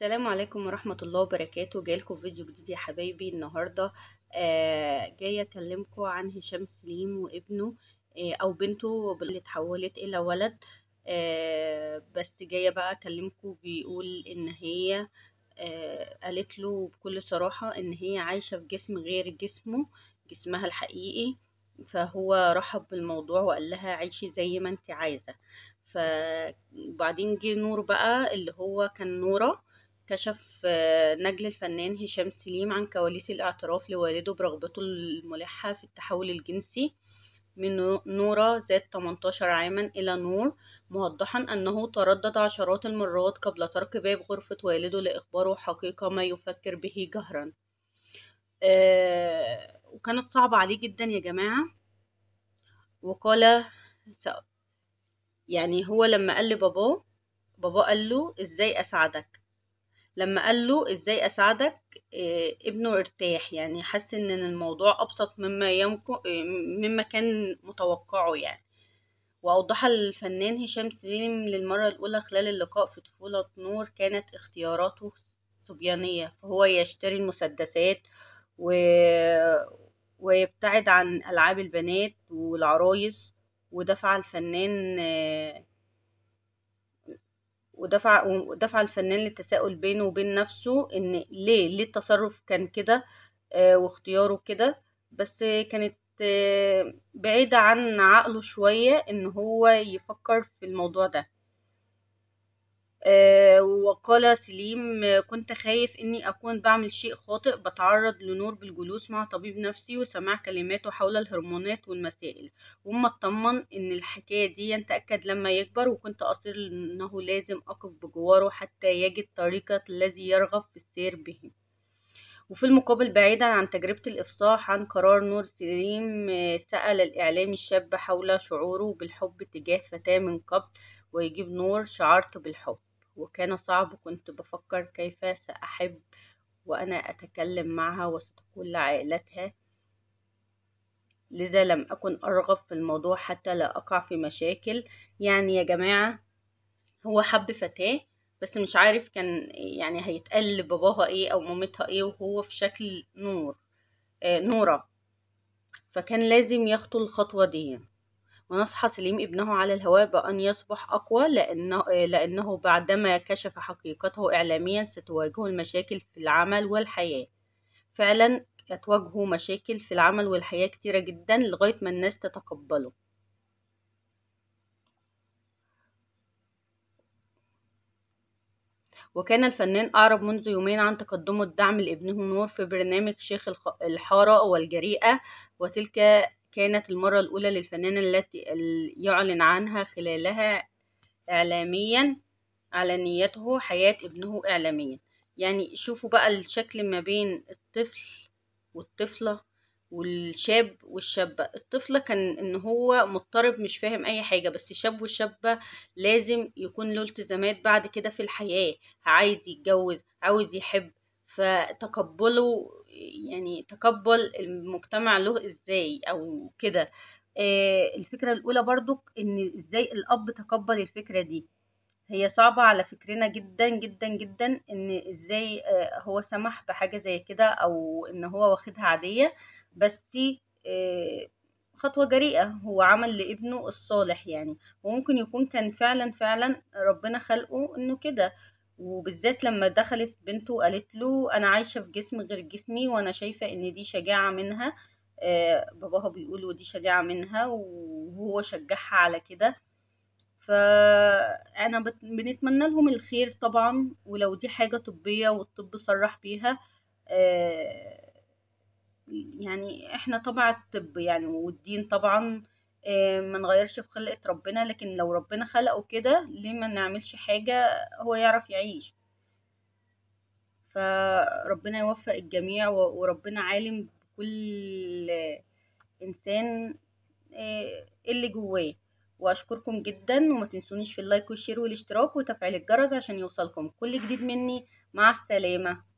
السلام عليكم ورحمة الله وبركاته جايلكم فيديو جديد يا حبايبي النهاردة آه، جاية اكلمكم عن هشام سليم وابنه آه، او بنته اللي اتحولت الى ولد آه، بس جاية بقى اكلمكم بيقول ان هي قالت له بكل صراحة ان هي عايشة في جسم غير جسمه جسمها الحقيقي فهو رحب بالموضوع وقال لها عيشي زي ما انت عايزة فبعدين جه نور بقى اللي هو كان نوره كشف آه، نجل الفنان هشام سليم عن كواليس الاعتراف لوالده برغبته الملحة في التحول الجنسي من نورة ذات 18 عاما إلى نور موضحا أنه تردد عشرات المرات قبل ترك باب غرفة والده لإخباره حقيقة ما يفكر به جهرا آه، وكانت صعبة عليه جدا يا جماعة وقال يعني هو لما قال لباباه باباه قال له ازاي اساعدك لما قال له ازاي اساعدك آه، ابنه ارتاح يعني حس ان الموضوع ابسط مما يمكن آه، مما كان متوقعه يعني وأوضح الفنان هشام سليم للمرة الأولى خلال اللقاء في طفولة نور كانت اختياراته صبيانية فهو يشتري المسدسات و... ويبتعد عن ألعاب البنات والعرايس ودفع الفنان آه، ودفع ودفع الفنان للتساؤل بينه وبين نفسه ان ليه ليه التصرف كان كده آه، واختياره كده بس كانت آه، بعيدة عن عقله شوية ان هو يفكر في الموضوع ده آه، وقال سليم كنت خايف إني أكون بعمل شيء خاطئ بتعرض لنور بالجلوس مع طبيب نفسي وسماع كلماته حول الهرمونات والمسائل وما اطمن إن الحكاية دي تأكد لما يكبر وكنت أصر إنه لازم أقف بجواره حتى يجد طريقة الذي يرغب في السير به وفي المقابل بعيدا عن تجربة الإفصاح عن قرار نور سليم سأل الإعلامي الشاب حول شعوره بالحب تجاه فتاة من قبل ويجيب نور شعرت بالحب وكان صعب كنت بفكر كيف سأحب وأنا أتكلم معها وستقول لعائلتها لذا لم أكن أرغب في الموضوع حتى لا أقع في مشاكل يعني يا جماعة هو حب فتاة بس مش عارف كان يعني هيتقال لباباها ايه او مامتها ايه وهو في شكل نور آه نورة فكان لازم يخطو الخطوة دي ونصح سليم ابنه على الهواء بأن يصبح أقوى لأنه, لأنه بعدما كشف حقيقته إعلاميا ستواجهه المشاكل في العمل والحياة فعلا هتواجهه مشاكل في العمل والحياة كتيرة جدا لغاية ما الناس تتقبله وكان الفنان أعرب منذ يومين عن تقدمه الدعم لابنه نور في برنامج شيخ الحارة والجريئة وتلك كانت المرة الأولى للفنانة التي يعلن عنها خلالها إعلاميا على نيته حياة ابنه إعلاميا يعني شوفوا بقى الشكل ما بين الطفل والطفلة والشاب والشابة الطفلة كان ان هو مضطرب مش فاهم اي حاجة بس الشاب والشابة لازم يكون له التزامات بعد كده في الحياة عايز يتجوز عاوز يحب فتقبله يعني تقبل المجتمع له ازاي او كده آه، الفكرة الأولى برضو إن إزاي الأب تقبل الفكرة دي هي صعبة على فكرنا جدا جدا جدا إن إزاي آه، هو سمح بحاجة زي كده أو إن هو واخدها عادية بس آه، خطوة جريئة هو عمل لابنه الصالح يعني وممكن يكون كان فعلا فعلا ربنا خلقه إنه كده وبالذات لما دخلت بنته قالت له انا عايشه في جسم غير جسمي وانا شايفه ان دي شجاعه منها آه، باباها بيقول ودي شجاعه منها وهو شجعها على كده فانا بنتمنى لهم الخير طبعا ولو دي حاجه طبيه والطب صرح بيها آه، يعني احنا طبعا الطب يعني والدين طبعا آه، ما نغيرش في خلقة ربنا لكن لو ربنا خلقه كده ليه ما نعملش حاجة هو يعرف يعيش فربنا يوفق الجميع وربنا عالم بكل انسان آه، اللي جواه واشكركم جدا وما تنسونيش في اللايك والشير والاشتراك وتفعيل الجرس عشان يوصلكم كل جديد مني مع السلامه